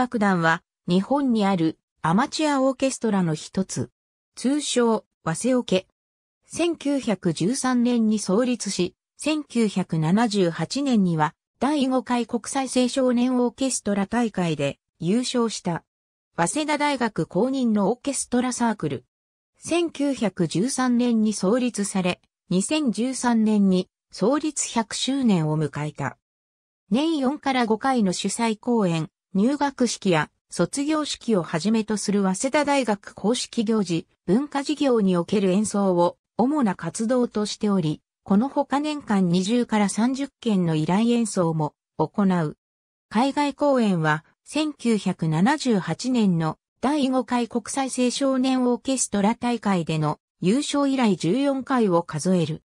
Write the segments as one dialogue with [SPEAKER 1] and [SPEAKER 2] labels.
[SPEAKER 1] 楽団は日本にあるアマチュアオーケストラの一つ。通称、和瀬オケ。1913年に創立し、1978年には第5回国際青少年オーケストラ大会で優勝した。早稲田大学公認のオーケストラサークル。1913年に創立され、2013年に創立100周年を迎えた。年4から5回の主催公演、入学式や卒業式をはじめとする早稲田大学公式行事、文化事業における演奏を主な活動としており、この他年間20から30件の依頼演奏も行う。海外公演は1978年の第5回国際青少年オーケストラ大会での優勝以来14回を数える。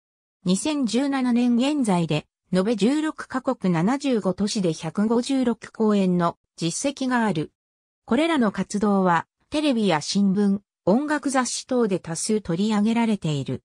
[SPEAKER 1] 2017年現在で延べ16カ国75都市で156公演の実績がある。これらの活動は、テレビや新聞、音楽雑誌等で多数取り上げられている。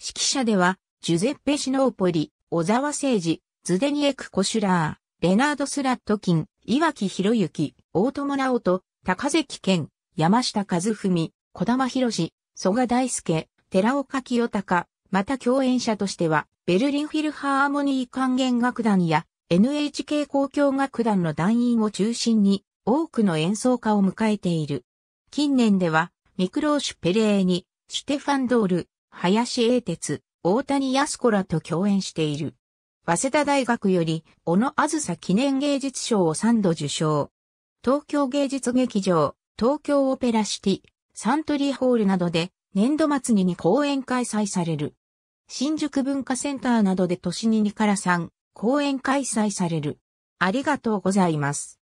[SPEAKER 1] 指揮者では、ジュゼッペ・シノーポリ、小沢誠二、ズデニエク・コシュラー、レナード・スラットキン、岩木博之、大友直人、高関健、山下和文、小玉博志、曽我大輔、寺岡清隆、また共演者としては、ベルリンフィルハーモニー管弦楽団や NHK 交響楽団の団員を中心に多くの演奏家を迎えている。近年では、ミクローシュ・ペレーニ、シュテファン・ドール、林英哲、大谷康子らと共演している。早稲田大学より、小野あずさ記念芸術賞を3度受賞。東京芸術劇場、東京オペラシティ、サントリーホールなどで、年度末に2公演開催される。新宿文化センターなどで年に2から3公演開催される。ありがとうございます。